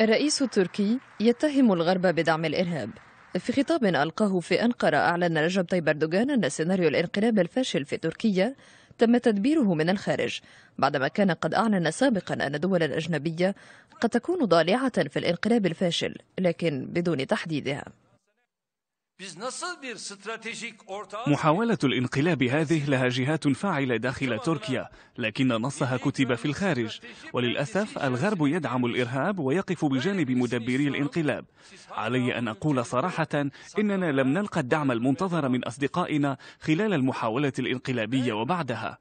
الرئيس التركي يتهم الغرب بدعم الإرهاب في خطاب ألقاه في أنقرة أعلن رجب طيب أردوغان أن سيناريو الانقلاب الفاشل في تركيا تم تدبيره من الخارج بعدما كان قد أعلن سابقا أن دولا أجنبية قد تكون ضالعة في الانقلاب الفاشل لكن بدون تحديدها محاولة الانقلاب هذه لها جهات فاعلة داخل تركيا، لكن نصها كتب في الخارج، وللأسف الغرب يدعم الإرهاب ويقف بجانب مدبري الانقلاب. علي أن أقول صراحة إننا لم نلقى الدعم المنتظر من أصدقائنا خلال المحاولة الانقلابية وبعدها.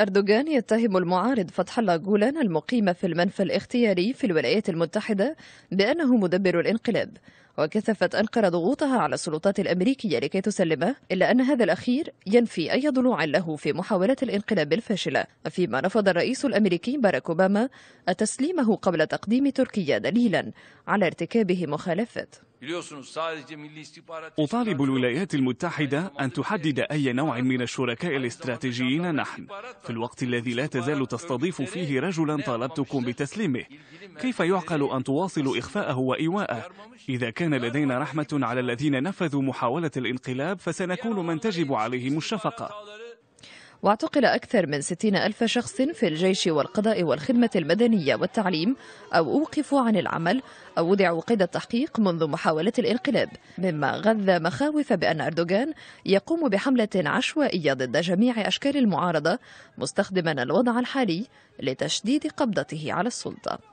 أردوغان يتهم المعارض فتح الله جولان المقيم في المنفى الاختياري في الولايات المتحدة بأنه مدبر الانقلاب وكثفت أنقرة ضغوطها على السلطات الأمريكية لكي تسلمه إلا أن هذا الأخير ينفي أي ضلوع له في محاولة الانقلاب الفاشلة فيما رفض الرئيس الأمريكي باراك أوباما تسليمه قبل تقديم تركيا دليلا على ارتكابه مخالفة أطالب الولايات المتحدة أن تحدد أي نوع من الشركاء الاستراتيجيين نحن في الوقت الذي لا تزال تستضيف فيه رجلا طالبتكم بتسليمه كيف يعقل أن تواصل إخفاءه وإيواءه إذا كان كان لدينا رحمة على الذين نفذوا محاولة الانقلاب فسنكون من تجب عليهم الشفقة واعتقل أكثر من 60 ألف شخص في الجيش والقضاء والخدمة المدنية والتعليم أو أوقفوا عن العمل أو وضعوا قيد التحقيق منذ محاولة الانقلاب مما غذى مخاوف بأن أردوغان يقوم بحملة عشوائية ضد جميع أشكال المعارضة مستخدما الوضع الحالي لتشديد قبضته على السلطة